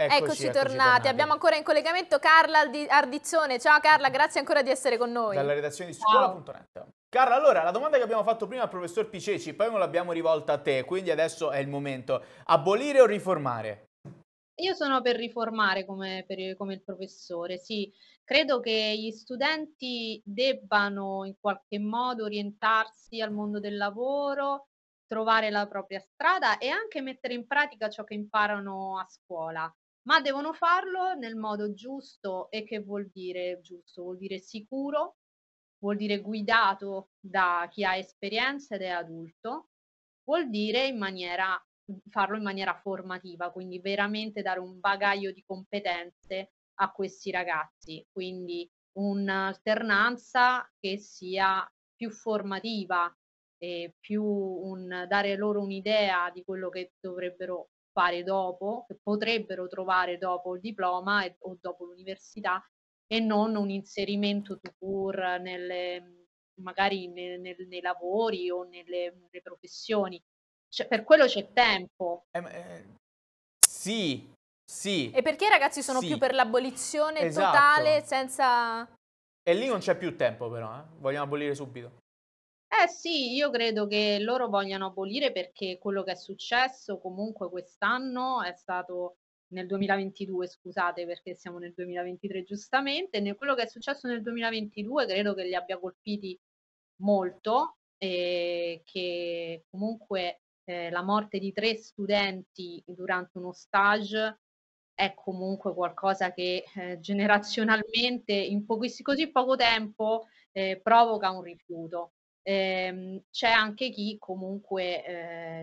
Eccoci, eccoci, tornati. tornati. abbiamo ancora in collegamento Carla Ardizzone. Ciao Carla, grazie ancora di essere con noi. Dalla redazione di scuola.net. Carla, allora, la domanda che abbiamo fatto prima al professor Piceci, poi non l'abbiamo rivolta a te, quindi adesso è il momento. Abolire o riformare? Io sono per riformare come, per, come il professore, sì. Credo che gli studenti debbano in qualche modo orientarsi al mondo del lavoro, trovare la propria strada e anche mettere in pratica ciò che imparano a scuola ma devono farlo nel modo giusto e che vuol dire giusto? Vuol dire sicuro, vuol dire guidato da chi ha esperienza ed è adulto, vuol dire in maniera, farlo in maniera formativa, quindi veramente dare un bagaglio di competenze a questi ragazzi, quindi un'alternanza che sia più formativa, più un, dare loro un'idea di quello che dovrebbero fare dopo, che potrebbero trovare dopo il diploma e, o dopo l'università e non un inserimento to cure nelle, magari nel, nel, nei lavori o nelle, nelle professioni. Cioè, per quello c'è tempo. Eh, eh, sì, sì. E perché i ragazzi sono sì. più per l'abolizione esatto. totale senza... E lì non c'è più tempo però, eh? vogliamo abolire subito. Eh sì, io credo che loro vogliano abolire perché quello che è successo comunque quest'anno è stato nel 2022, scusate perché siamo nel 2023 giustamente, nel, quello che è successo nel 2022 credo che li abbia colpiti molto e eh, che comunque eh, la morte di tre studenti durante uno stage è comunque qualcosa che eh, generazionalmente in pochi, così poco tempo eh, provoca un rifiuto ehm, c'è anche chi comunque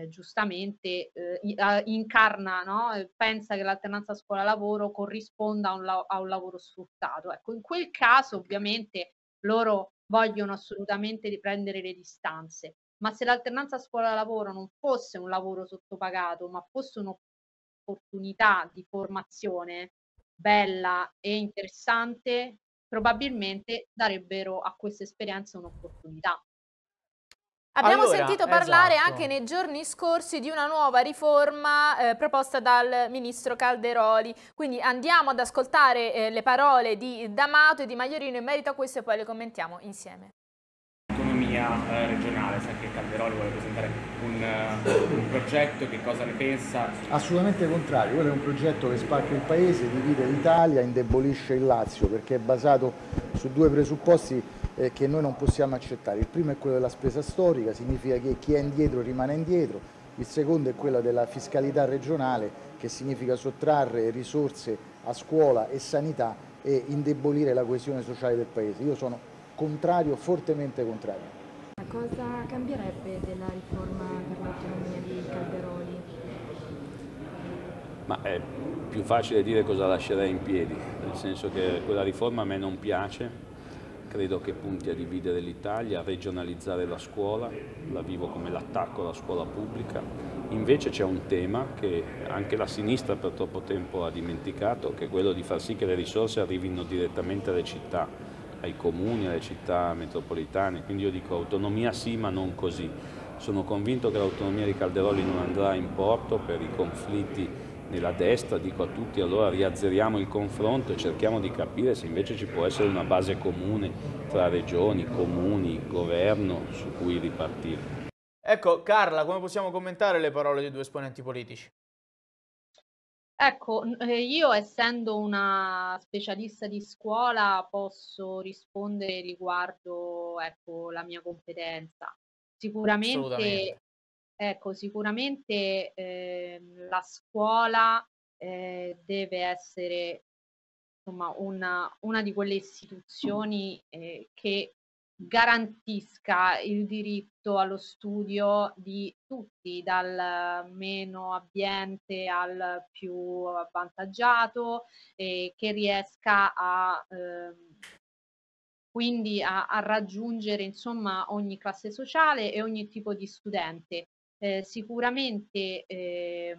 eh, giustamente eh, incarna, no? Eh, pensa che l'alternanza scuola-lavoro corrisponda a un, la- a un lavoro sfruttato. Ecco, in quel caso ovviamente loro vogliono assolutamente riprendere le distanze, ma se l'alternanza scuola-lavoro non fosse un lavoro sottopagato, ma fosse un'opportunità di formazione bella e interessante, probabilmente darebbero a questa esperienza un'opportunità. Abbiamo allora, sentito parlare esatto. anche nei giorni scorsi di una nuova riforma eh, proposta dal ministro Calderoli, quindi andiamo ad ascoltare eh, le parole di D'Amato e di Maiorino in merito a questo e poi le commentiamo insieme. L'economia eh, regionale, sa che Calderoli vuole presentare un, eh, un, progetto, che cosa ne pensa? Assolutamente contrario, quello è un progetto che spacca il paese, divide l'Italia, indebolisce il Lazio perché è basato su due presupposti eh, che noi non possiamo accettare. Il primo è quello della spesa storica, significa che chi è indietro rimane indietro, il secondo è quello della fiscalità regionale, che significa sottrarre risorse a scuola e sanità e indebolire la coesione sociale del Paese. Io sono contrario, fortemente contrario. Cosa cambierebbe della riforma per l'autonomia di Calderoli? Ma è più facile dire cosa lascerei in piedi, nel senso che quella riforma a me non piace, credo che punti a dividere l'Italia, a regionalizzare la scuola, la vivo come l'attacco alla scuola pubblica. Invece c'è un tema che anche la sinistra per troppo tempo ha dimenticato, che è quello di far sì che le risorse arrivino direttamente alle città, ai comuni, alle città metropolitane. Quindi io dico autonomia sì, ma non così. Sono convinto che l'autonomia di Calderoli non andrà in porto per i conflitti nella destra, dico a tutti allora riazzeriamo il confronto e cerchiamo di capire se invece ci può essere una base comune tra regioni, comuni, governo su cui ripartire. Ecco, Carla, come possiamo commentare le parole dei due esponenti politici? Ecco, eh, io essendo una specialista di scuola posso rispondere riguardo ecco, la mia competenza. Sicuramente Ecco, sicuramente eh, la scuola eh, deve essere insomma, una, una di quelle istituzioni eh, che garantisca il diritto allo studio di tutti, dal meno abbiente al più avvantaggiato, e eh, che riesca a ehm, quindi a, a raggiungere insomma ogni classe sociale e ogni tipo di studente eh, sicuramente eh,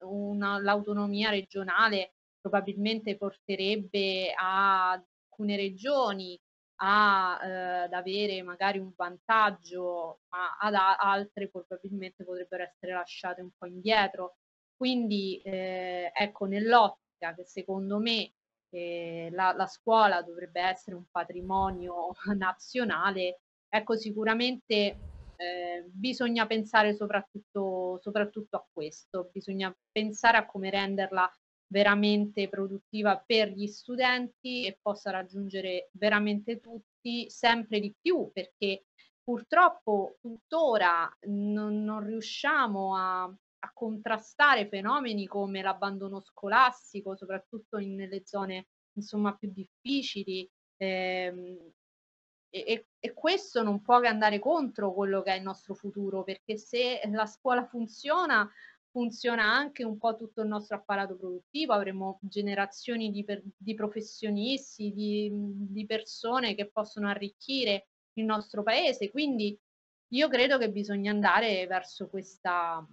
l'autonomia regionale probabilmente porterebbe a alcune regioni a, eh, ad avere magari un vantaggio, ma ad altre probabilmente potrebbero essere lasciate un po' indietro. Quindi eh, ecco, nell'ottica che secondo me eh, la, la, scuola dovrebbe essere un patrimonio nazionale, ecco sicuramente Ehm, bisogna pensare soprattutto, soprattutto a questo, bisogna pensare a come renderla veramente produttiva per gli studenti e possa raggiungere veramente tutti, sempre di più, perché purtroppo tuttora non, non riusciamo a, a, contrastare fenomeni come l'abbandono scolastico, soprattutto in, nelle zone insomma più difficili, ehm, e, e, e, questo non può che andare contro quello che è il nostro futuro, perché se la scuola funziona, funziona anche un po' tutto il nostro apparato produttivo, avremo generazioni di, per, di professionisti, di, di persone che possono arricchire il nostro paese. Quindi io credo che bisogna andare verso questa,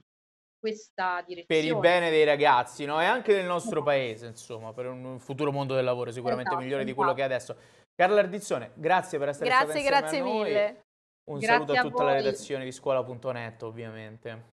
questa direzione. Per il bene dei ragazzi, no? E anche del nostro esatto. paese, insomma, per un futuro mondo del lavoro sicuramente esatto, migliore esatto. di quello che è adesso. Carla Ardizzone, grazie per essere grazie, stata grazie noi. Mille. Un grazie saluto a tutta a la redazione di scuola.net ovviamente.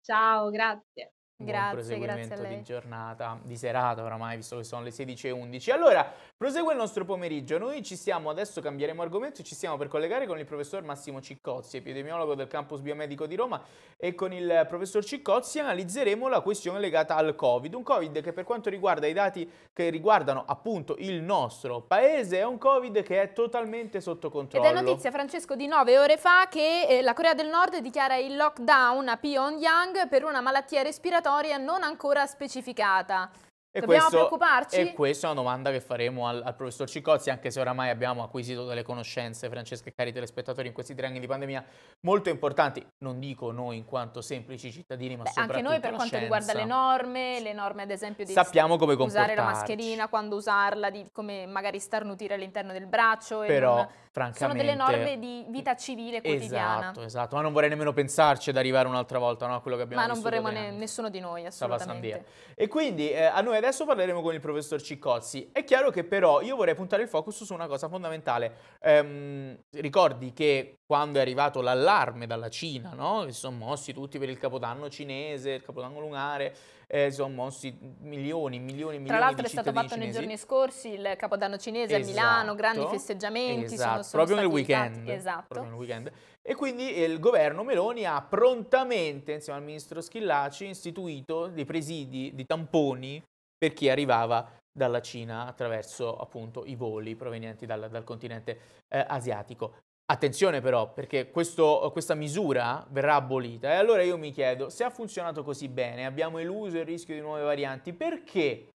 Ciao, grazie. Grazie, buon proseguimento di giornata, di serata oramai, visto che sono le 16.11. Allora, prosegue il nostro pomeriggio. Noi ci stiamo, adesso cambieremo argomento, ci stiamo per collegare con il professor Massimo Ciccozzi, epidemiologo del campus biomedico di Roma, e con il professor Ciccozzi analizzeremo la questione legata al Covid. Un Covid che per quanto riguarda i dati che riguardano appunto il nostro paese, è un Covid che è totalmente sotto controllo. Ed è notizia, Francesco, di nove ore fa che eh, la Corea del Nord dichiara il lockdown a Pyongyang per una malattia respiratoria graduatoria non ancora specificata. E Dobbiamo questo, preoccuparci? E questa è una domanda che faremo al, al, professor Cicozzi, anche se oramai abbiamo acquisito delle conoscenze, Francesca e cari telespettatori, in questi tre anni di pandemia molto importanti, non dico noi in quanto semplici cittadini, ma Beh, soprattutto Anche noi per quanto scienza. riguarda le norme, le norme ad esempio di Sappiamo come usare la mascherina, quando usarla, di come magari starnutire all'interno del braccio. Però, non... francamente... Sono delle norme di vita civile quotidiana. Esatto, esatto, ma non vorrei nemmeno pensarci ad arrivare un'altra volta no, a quello che abbiamo ma Ma non vorremmo ne, nessuno di noi, assolutamente. E quindi eh, a noi adesso parleremo con il professor Ciccozzi. È chiaro che però io vorrei puntare il focus su una cosa fondamentale. Ehm, ricordi che quando è arrivato l'allarme dalla Cina, no? si sono mossi tutti per il capodanno cinese, il capodanno lunare, eh, si sono mossi milioni, e milioni, milioni di cittadini Tra l'altro è stato fatto cinesi. nei giorni scorsi il capodanno cinese esatto, a Milano, esatto. grandi festeggiamenti. Esatto, sono, proprio, nel weekend, esatto. proprio nel weekend. E quindi il governo Meloni ha prontamente, insieme al ministro Schillaci, istituito dei presidi di tamponi per chi arrivava dalla Cina attraverso appunto i voli provenienti dal, dal continente eh, asiatico. Attenzione però, perché questo, questa misura verrà abolita. E allora io mi chiedo, se ha funzionato così bene, abbiamo eluso il rischio di nuove varianti, perché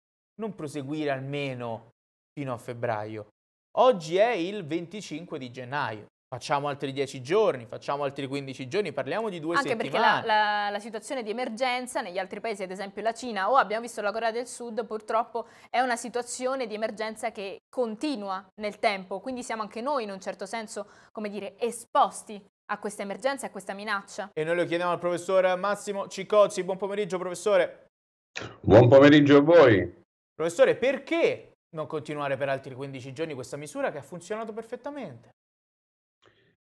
non proseguire almeno fino a febbraio? Oggi è il 25 di gennaio, Facciamo altri 10 giorni, facciamo altri 15 giorni, parliamo di due Anche settimane. Anche perché la, la, la, situazione di emergenza negli altri paesi, ad esempio la Cina o abbiamo visto la Corea del Sud, purtroppo è una situazione di emergenza che continua nel tempo, quindi siamo anche noi in un certo senso, come dire, esposti a questa emergenza, a questa minaccia. E noi lo chiediamo al professor Massimo Cicozzi. Buon pomeriggio, professore. Buon pomeriggio a voi. Professore, perché non continuare per altri 15 giorni questa misura che ha funzionato perfettamente?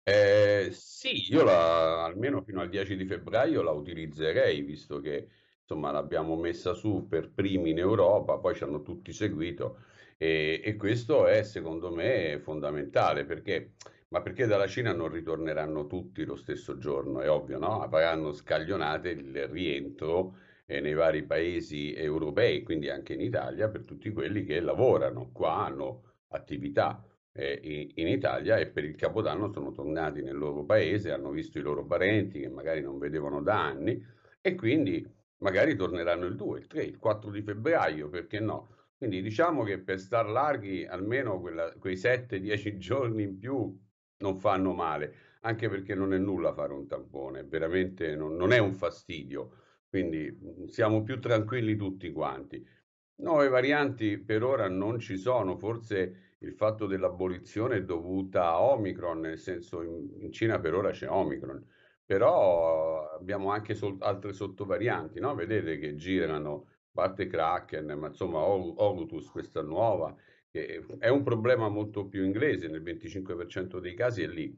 Eh, sì, io la, almeno fino al 10 di febbraio la utilizzerei, visto che insomma l'abbiamo messa su per primi in Europa, poi ci hanno tutti seguito e, e questo è secondo me fondamentale perché, ma perché dalla Cina non ritorneranno tutti lo stesso giorno, è ovvio, no? Avranno scaglionate il rientro eh, nei vari paesi europei, quindi anche in Italia, per tutti quelli che lavorano qua, hanno attività eh, in Italia e per il Capodanno sono tornati nel loro paese, hanno visto i loro parenti che magari non vedevano da anni e quindi magari torneranno il 2, il 3, il 4 di febbraio, perché no? Quindi diciamo che per star larghi almeno quella, quei 7-10 giorni in più non fanno male, anche perché non è nulla fare un tampone, veramente non, non è un fastidio, quindi mm, siamo più tranquilli tutti quanti. Nuove varianti per ora non ci sono, forse il fatto dell'abolizione è dovuta a Omicron, nel senso in, in Cina per ora c'è Omicron, però abbiamo anche sol- altre sottovarianti, no? vedete che girano, parte Kraken, ma insomma Olutus, questa nuova, che è un problema molto più inglese, nel 25% dei casi è lì,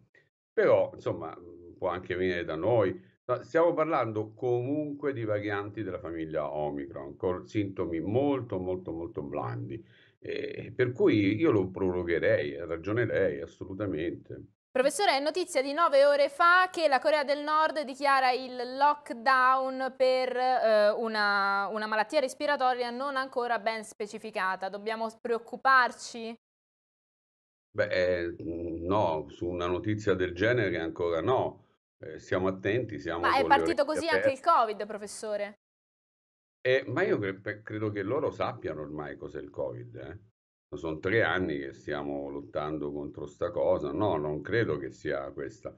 però insomma può anche venire da noi. Stiamo parlando comunque di varianti della famiglia Omicron, con sintomi molto molto molto blandi. Eh, per cui io lo prorogherei, ragionerei assolutamente. Professore, è notizia di nove ore fa che la Corea del Nord dichiara il lockdown per eh, una, una malattia respiratoria non ancora ben specificata. Dobbiamo preoccuparci? Beh, eh, no, su una notizia del genere ancora no. Eh, siamo attenti, siamo Ma è partito così aperte. anche il Covid, professore? Eh, ma io cre- credo che loro sappiano ormai cos'è il Covid, eh. Sono tre anni che stiamo lottando contro sta cosa. No, non credo che sia questa.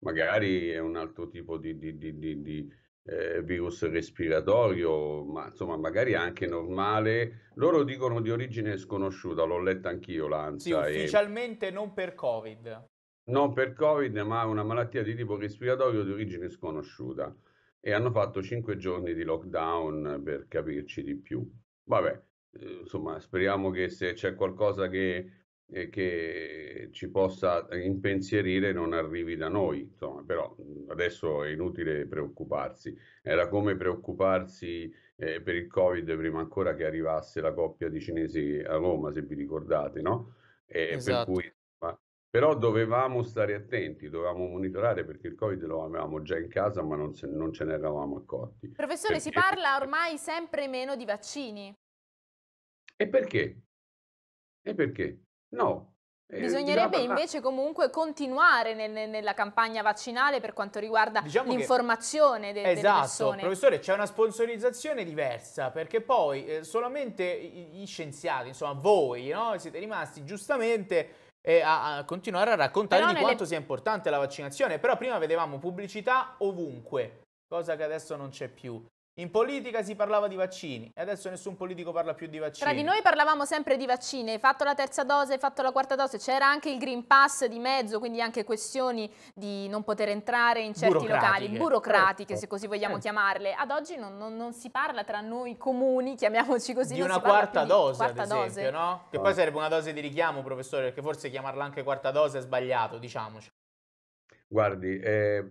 Magari è un altro tipo di, di- di- di- di, eh, virus respiratorio, ma insomma, magari anche normale. Loro dicono di origine sconosciuta, l'ho letta anch'io, Sì, l'ANSA, e ufficialmente non per Covid. non per Covid, ma una malattia di tipo respiratorio di origine sconosciuta e hanno fatto cinque giorni di lockdown per capirci di più. Vabbè, eh, insomma, speriamo che se c'è qualcosa che, eh, che ci possa impensierire non arrivi da noi, insomma, però adesso è inutile preoccuparsi. Era come preoccuparsi eh, per il Covid prima ancora che arrivasse la coppia di cinesi a Roma, se vi ricordate, no? Eh, esatto. Per cui però dovevamo stare attenti, dovevamo monitorare perché il Covid lo avevamo già in casa ma non, se, non ce ne eravamo accorti. Professore, perché... si parla ormai sempre meno di vaccini. E perché? E perché? No. Eh, Bisognerebbe invece comunque continuare nel, nella campagna vaccinale per quanto riguarda diciamo l'informazione de, esatto. delle persone. Esatto, professore, c'è una sponsorizzazione diversa perché poi eh, solamente gli scienziati, insomma voi, no? siete rimasti giustamente e a, a continuare a raccontare Però di nelle... quanto sia importante la vaccinazione. Però prima vedevamo pubblicità ovunque, cosa che adesso non c'è più. In politica si parlava di vaccini e adesso nessun politico parla più di vaccini. Tra di noi parlavamo sempre di vaccini, hai fatto la terza dose, hai fatto la quarta dose, c'era anche il Green Pass di mezzo, quindi anche questioni di non poter entrare in certi locali, certo. burocratiche se così vogliamo eh. chiamarle. Ad oggi non, non, non, si parla tra noi comuni, chiamiamoci così. Di una quarta dose, quarta ad esempio, dose. no? Che poi sarebbe una dose di richiamo, professore, perché forse chiamarla anche quarta dose è sbagliato, diciamoci. Guardi, eh,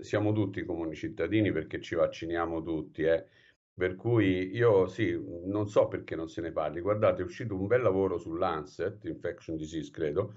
siamo tutti comuni cittadini perché ci vacciniamo tutti, eh. Per cui io sì, non so perché non se ne parli. Guardate, è uscito un bel lavoro su Lancet, Infection Disease, credo,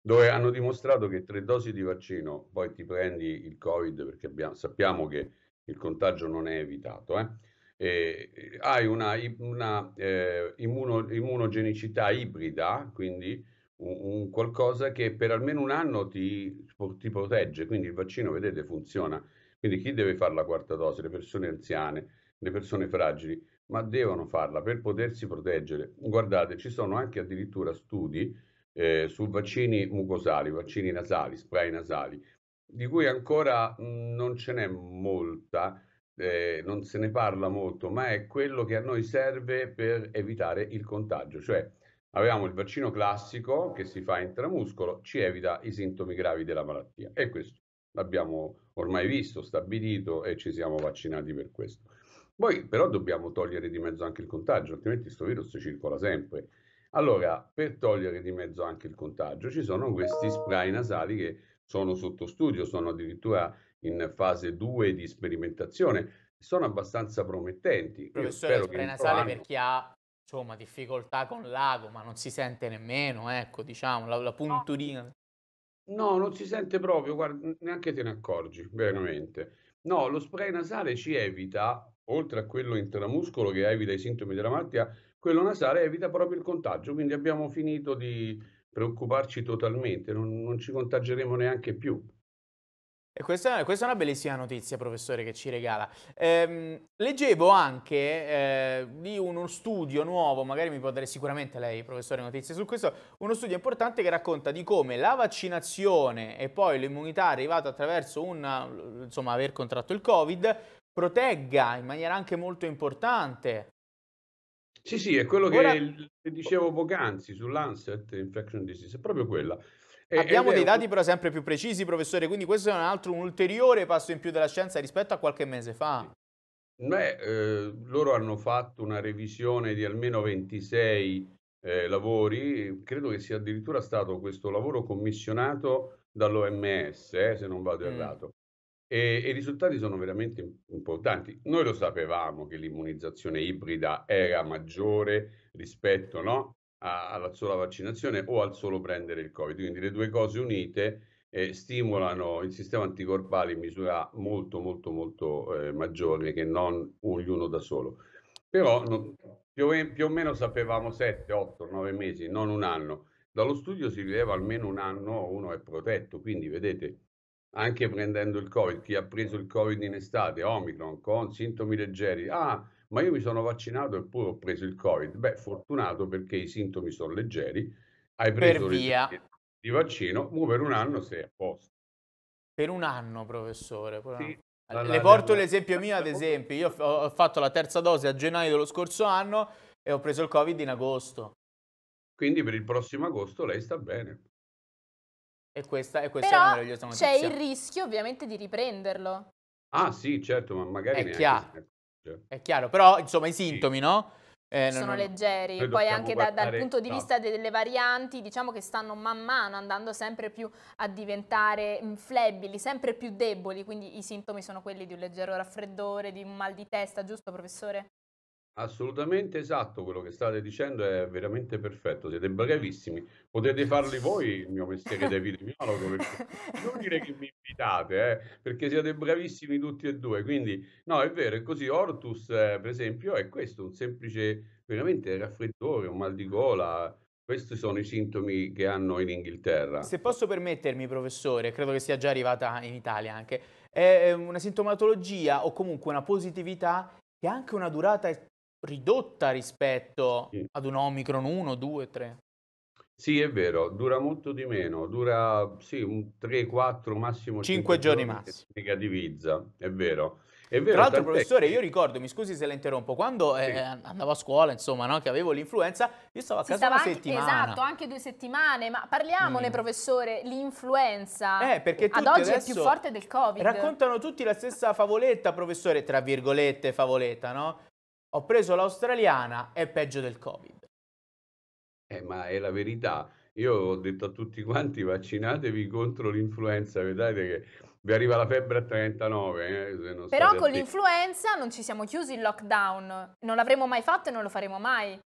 dove hanno dimostrato che tre dosi di vaccino, poi ti prendi il Covid perché abbiamo, sappiamo che il contagio non è evitato, eh, e eh, hai una, una eh, immuno, immunogenicità ibrida, quindi un, qualcosa che per almeno un anno ti, ti protegge, quindi il vaccino, vedete, funziona. Quindi chi deve fare la quarta dose? Le persone anziane, le persone fragili, ma devono farla per potersi proteggere. Guardate, ci sono anche addirittura studi eh, su vaccini mucosali, vaccini nasali, spray nasali, di cui ancora mh, mm, non ce n'è molta, eh, non se ne parla molto, ma è quello che a noi serve per evitare il contagio, cioè Avevamo il vaccino classico che si fa intramuscolo, ci evita i sintomi gravi della malattia e questo l'abbiamo ormai visto, stabilito e ci siamo vaccinati per questo. Poi però dobbiamo togliere di mezzo anche il contagio, altrimenti questo virus circola sempre. Allora, per togliere di mezzo anche il contagio, ci sono questi spray nasali che sono sotto studio, sono addirittura in fase 2 di sperimentazione, sono abbastanza promettenti. Professore, spray nasale per chi ha insomma, difficoltà con l'ago, ma non si sente nemmeno, ecco, diciamo, la, la punturina. No, non si sente proprio, guarda, neanche te ne accorgi, veramente. No, lo spray nasale ci evita, oltre a quello intramuscolo che evita i sintomi della malattia, quello nasale evita proprio il contagio, quindi abbiamo finito di preoccuparci totalmente, non, non ci contageremo neanche più. E questa, questa, è una bellissima notizia, professore, che ci regala. Ehm, leggevo anche eh, di uno studio nuovo, magari mi può dare sicuramente lei, professore, notizie su questo, uno studio importante che racconta di come la vaccinazione e poi l'immunità arrivata attraverso un, insomma, aver contratto il Covid protegga in maniera anche molto importante sì, sì, è quello Ora... che dicevo poc'anzi sull'Ancet Infection Disease, è proprio quella. Abbiamo dei dati però sempre più precisi, professore, quindi questo è un altro, un ulteriore passo in più della scienza rispetto a qualche mese fa. Beh, eh, loro hanno fatto una revisione di almeno 26 eh, lavori, credo che sia addirittura stato questo lavoro commissionato dall'OMS, eh, se non vado mm. errato. E, e, i risultati sono veramente importanti. Noi lo sapevamo che l'immunizzazione ibrida era maggiore rispetto no, a, alla sola vaccinazione o al solo prendere il Covid. Quindi le due cose unite eh, stimolano il sistema anticorpale in misura molto molto molto eh, maggiore che non ognuno da solo. Però no, più, più o meno sapevamo 7, 8, 9 mesi, non un anno. Dallo studio si rileva almeno un anno uno è protetto, quindi vedete anche prendendo il Covid, chi ha preso il Covid in estate, Omicron, con sintomi leggeri, ah, ma io mi sono vaccinato eppure ho preso il Covid. Beh, fortunato perché i sintomi sono leggeri, hai preso per via. di vaccino, mu per un anno sei a posto. Per un anno, professore. Per sì, la, Le porto la, l'esempio mio, ad esempio, io ho fatto la terza dose a gennaio dello scorso anno e ho preso il Covid in agosto. Quindi per il prossimo agosto lei sta bene. E questa, e questa Però è una meravigliosa notizia. C'è il rischio ovviamente di riprenderlo. Ah sì, certo, ma magari... È chiaro. È chiaro, però insomma i sintomi, sì. no? Eh, sono no, leggeri, poi anche da, dal punto di vista delle varianti diciamo che stanno man mano andando sempre più a diventare flebili, sempre più deboli, quindi i sintomi sono quelli di un leggero raffreddore, di un mal di testa, giusto professore? Assolutamente esatto, quello che state dicendo è veramente perfetto, siete bravissimi. Potete farli voi il mio mestiere da epidemiologo, perché non dire che mi invitate, eh, perché siete bravissimi tutti e due. Quindi, no, è vero, è così. Ortus, eh, per esempio, è questo, un semplice, veramente raffreddore, un mal di gola, questi sono i sintomi che hanno in Inghilterra. Se posso permettermi, professore, credo che sia già arrivata in Italia anche, è una sintomatologia o comunque una positività che ha anche una durata ridotta rispetto sì. ad un Omicron 1, 2, 3. Sì, è vero, dura molto di meno, dura sì, 3, 4, massimo 5, 5 giorni, giorni massimo. Negativizza, è vero. È vero Tra l'altro, professore, che... io ricordo, mi scusi se la interrompo, quando eh, sì. eh, andavo a scuola, insomma, no, che avevo l'influenza, io stavo a si casa stava anche, settimana. Esatto, anche due settimane, ma parliamone, mm. professore, l'influenza eh, perché ad oggi è più forte del Covid. Raccontano tutti la stessa favoletta, professore, tra virgolette favoletta, no? Ho preso l'australiana, è peggio del Covid. Eh, ma è la verità. Io ho detto a tutti quanti vaccinatevi contro l'influenza, vedete che vi arriva la febbre a 39. Eh, Però con l'influenza non ci siamo chiusi il lockdown, non l'avremmo mai fatto e non lo faremo mai.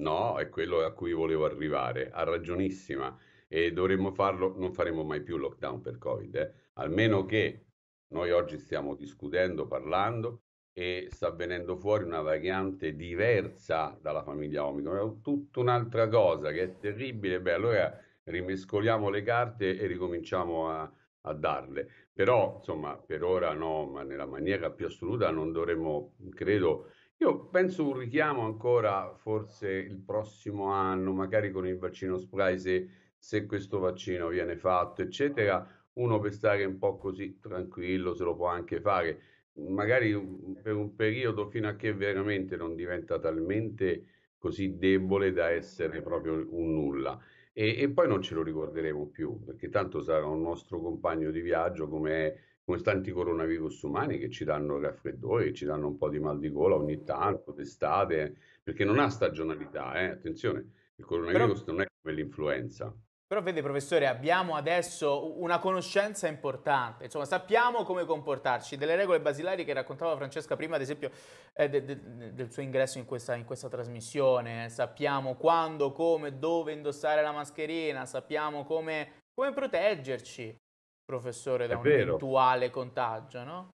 No, è quello a cui volevo arrivare, ha ragionissima e dovremmo farlo, non faremo mai più lockdown per Covid, eh. almeno che noi oggi stiamo discutendo, parlando, e sta venendo fuori una variante diversa dalla famiglia Omicron, è tutta un'altra cosa che è terribile, beh allora rimescoliamo le carte e ricominciamo a, a darle, però insomma per ora no, ma nella maniera più assoluta non dovremmo, credo, io penso un richiamo ancora forse il prossimo anno, magari con il vaccino spray se, se questo vaccino viene fatto, eccetera, uno per stare un po' così tranquillo se lo può anche fare magari per un periodo fino a che veramente non diventa talmente così debole da essere proprio un nulla. E, e poi non ce lo ricorderemo più, perché tanto sarà un nostro compagno di viaggio come è come tanti coronavirus umani che ci danno raffreddori, ci danno un po' di mal di gola ogni tanto, d'estate, perché non ha stagionalità, eh? attenzione, il coronavirus Però... non è come l'influenza. Però vede professore, abbiamo adesso una conoscenza importante, insomma sappiamo come comportarci, delle regole basilari che raccontava Francesca prima, ad esempio eh, de, de, del suo ingresso in questa, in questa trasmissione, sappiamo quando, come, dove indossare la mascherina, sappiamo come, come proteggerci, professore, da È un vero. eventuale contagio, no?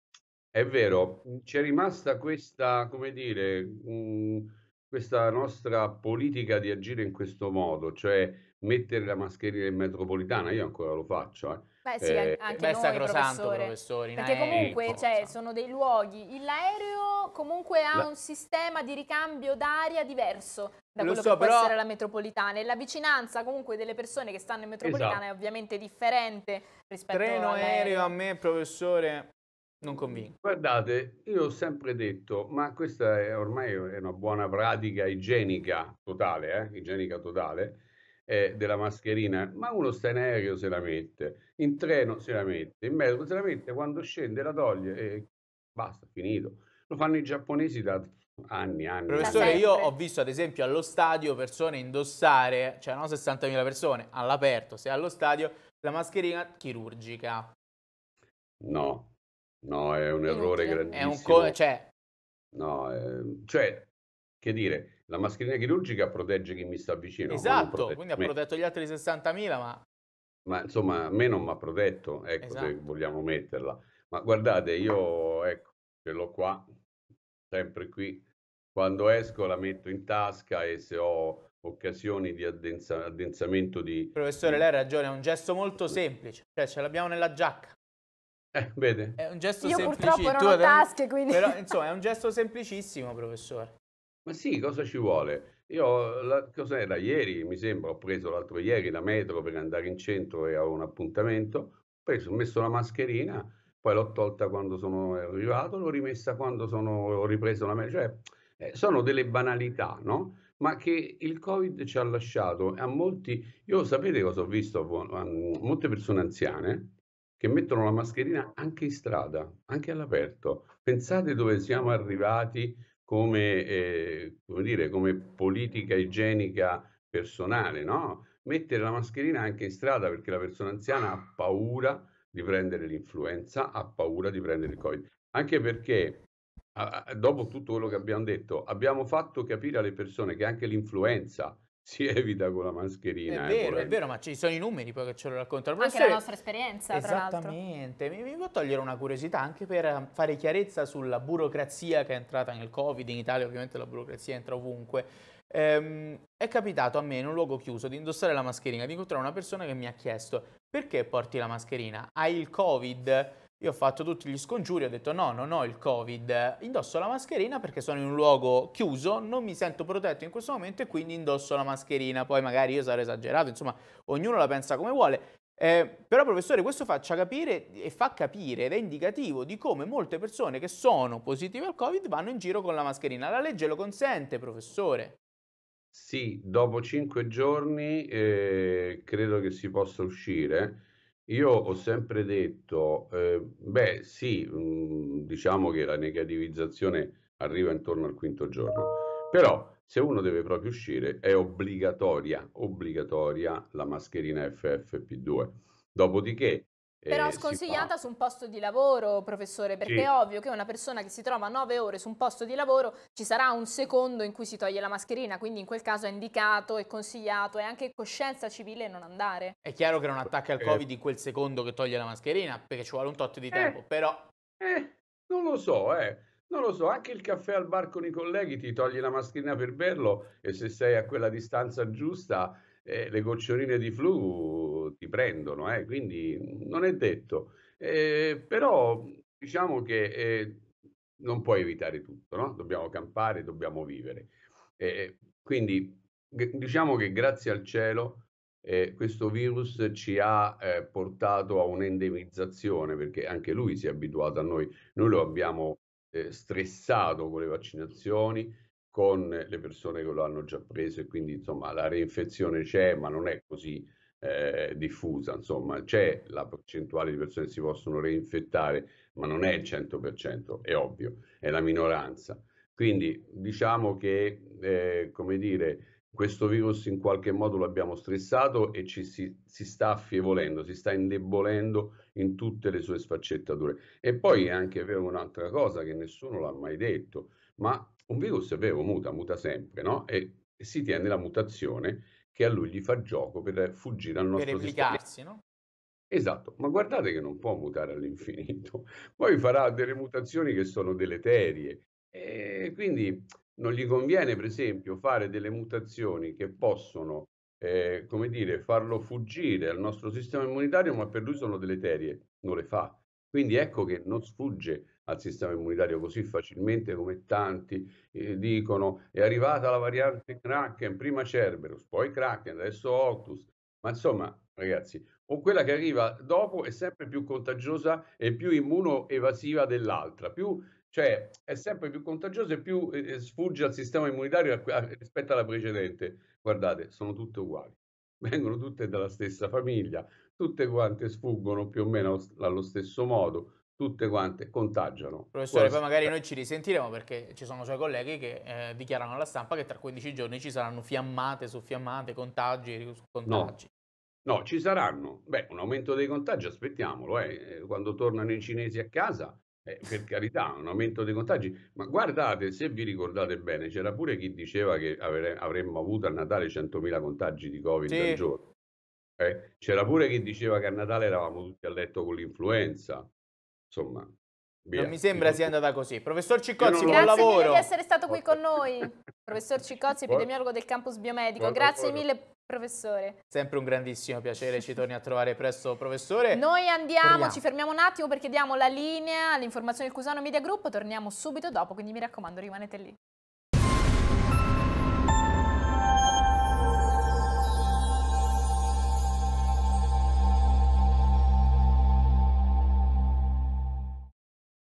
È vero, c'è rimasta questa, come dire, mh, questa nostra politica di agire in questo modo, cioè mettere la mascherina in metropolitana, io ancora lo faccio. Eh. Beh sì, eh, anche beh, noi, sacrosanto, professori. professore Perché aereo, comunque cioè, sono dei luoghi, l'aereo comunque ha la... un sistema di ricambio d'aria diverso da lo quello so, che può però... essere la metropolitana e la vicinanza comunque delle persone che stanno in metropolitana esatto. è ovviamente differente rispetto al Treno aereo a me, professore, non convinco. Guardate, io ho sempre detto, ma questa è ormai è una buona pratica igienica totale, eh? igienica totale, eh, della mascherina, ma uno sta in aereo se la mette, in treno se la mette, in metro se la mette, quando scende la toglie e basta, finito. Lo fanno i giapponesi da anni, anni. Professore, io ho visto ad esempio allo stadio persone indossare, cioè no 60.000 persone, all'aperto, se allo stadio, la mascherina chirurgica. No, no, è un errore grandissimo. È un co- cioè... No, eh, cioè, che dire, la mascherina chirurgica protegge chi mi sta vicino. Esatto, quindi ha protetto gli altri 60.000, ma... Ma insomma, a me non mi ha protetto, ecco, esatto. se vogliamo metterla. Ma guardate, io, ecco, ce l'ho qua, sempre qui. Quando esco la metto in tasca e se ho occasioni di addensa, addensamento di... Professore, lei ha ragione, è un gesto molto semplice, cioè ce l'abbiamo nella giacca. Eh, vede. È un gesto semplice. Io purtroppo non ho tasche, quindi... Però, insomma, è un gesto semplicissimo, professore. Ma sì, cosa ci vuole? Io, la, cos'era, ieri mi sembra, ho preso l'altro ieri la metro per andare in centro e avevo un appuntamento, ho preso, ho messo la mascherina, poi l'ho tolta quando sono arrivato, l'ho rimessa quando sono, ho ripreso la metro, cioè eh, sono delle banalità, no? Ma che il Covid ci ha lasciato a molti, io sapete cosa ho visto, a molte persone anziane che mettono la mascherina anche in strada, anche all'aperto. Pensate dove siamo arrivati come, eh, come, dire, come politica igienica personale, no? Mettere la mascherina anche in strada perché la persona anziana ha paura di prendere l'influenza, ha paura di prendere il Covid. Anche perché dopo tutto quello che abbiamo detto, abbiamo fatto capire alle persone che anche l'influenza si evita con la mascherina. È eh, vero, è vero, ma ci sono i numeri poi che ce lo raccontano. Anche professore... la nostra esperienza, Esattamente. Mi vengo a togliere una curiosità anche per eh, fare chiarezza sulla burocrazia che è entrata nel Covid, in Italia ovviamente la burocrazia entra ovunque. Ehm, è capitato a me in un luogo chiuso di indossare la mascherina, di incontrare una persona che mi ha chiesto perché porti la mascherina? Hai il Covid? Io ho fatto tutti gli scongiuri, ho detto no, non ho il Covid, indosso la mascherina perché sono in un luogo chiuso, non mi sento protetto in questo momento e quindi indosso la mascherina. Poi magari io sarò esagerato, insomma, ognuno la pensa come vuole. Eh, però professore, questo faccia capire e fa capire ed è indicativo di come molte persone che sono positive al Covid vanno in giro con la mascherina. La legge lo consente, professore. Sì, dopo cinque giorni eh, credo che si possa uscire io ho sempre detto, eh, beh sì, mhmm, diciamo che la negativizzazione arriva intorno al quinto giorno, però se uno deve proprio uscire è obbligatoria, obbligatoria la mascherina FFP2. Dopodiché però sconsigliata su un posto di lavoro, professore, perché sì. è ovvio che una persona che si trova 9 ore su un posto di lavoro ci sarà un secondo in cui si toglie la mascherina, quindi in quel caso è indicato, è consigliato, è anche coscienza civile non andare. È chiaro che non attacca il eh. Covid in quel secondo che toglie la mascherina, perché ci vuole un tot di eh. tempo, eh, però... Eh, non lo so, eh. Non lo so, anche il caffè al bar con i colleghi ti togli la mascherina per berlo e se sei a quella distanza giusta eh, le goccioline di flu ti prendono, eh, quindi non è detto. Eh, però diciamo che eh, non puoi evitare tutto, no? dobbiamo campare, dobbiamo vivere. quindi diciamo che grazie al cielo eh, questo virus ci ha eh, portato a un'endemizzazione perché anche lui si è abituato a noi, noi lo abbiamo eh, stressato con le vaccinazioni, con le persone che lo hanno già preso e quindi insomma la reinfezione c'è ma non è così eh, diffusa, insomma c'è la percentuale di persone che si possono reinfettare ma non è il 100%, è ovvio, è la minoranza. Quindi diciamo che, eh, come dire, questo virus in qualche modo l'abbiamo stressato e ci si, si, sta affievolendo, si sta indebolendo in tutte le sue sfaccettature. E poi è anche vero un'altra cosa che nessuno l'ha mai detto, ma un virus è vero, muta, muta sempre, no? E, si tiene la mutazione che a lui gli fa gioco per fuggire al nostro sistema. per replicarsi, sistema. no? Esatto, ma guardate che non può mutare all'infinito, poi farà delle mutazioni che sono deleterie e quindi non gli conviene, per esempio, fare delle mutazioni che possono, eh, come dire, farlo fuggire al nostro sistema immunitario, ma per lui sono deleterie, non le fa. Quindi ecco che non sfugge al sistema immunitario così facilmente come tanti eh, dicono è arrivata la variante Kraken, prima Cerberus, poi Kraken, adesso Octus, ma insomma ragazzi, o quella che arriva dopo è sempre più contagiosa e più immunoevasiva dell'altra, più, cioè è sempre più contagiosa e più eh, eh sfugge al sistema immunitario rispetto alla precedente. Guardate, sono tutte uguali, vengono tutte dalla stessa famiglia, tutte quante sfuggono più o meno allo stesso modo, tutte quante contagiano. Professore, Questa... poi magari noi ci risentiremo perché ci sono suoi colleghi che eh, dichiarano alla stampa che tra 15 giorni ci saranno fiammate su fiammate, contagi su contagi. No. no. ci saranno. Beh, un aumento dei contagi, aspettiamolo. Eh, eh. Quando tornano i cinesi a casa, eh, per carità, un aumento dei contagi. Ma guardate, se vi ricordate bene, c'era pure chi diceva che avre avremmo avuto a Natale 100.000 contagi di Covid sì. al giorno. Okay? C'era pure chi diceva che a Natale eravamo tutti a letto con l'influenza. Insomma, Via. Non mi sembra sia andata così. Professor Ciccozzi, buon lavoro. Grazie di essere stato qui con noi. Professor Ciccozzi, epidemiologo del campus biomedico. Buon Grazie buon. mille, professore. Sempre un grandissimo piacere, ci torni a trovare presto, professore. Noi andiamo, Torniamo. ci fermiamo un attimo perché diamo la linea all'informazione del Cusano Media Group. Torniamo subito dopo, quindi mi raccomando, rimanete lì.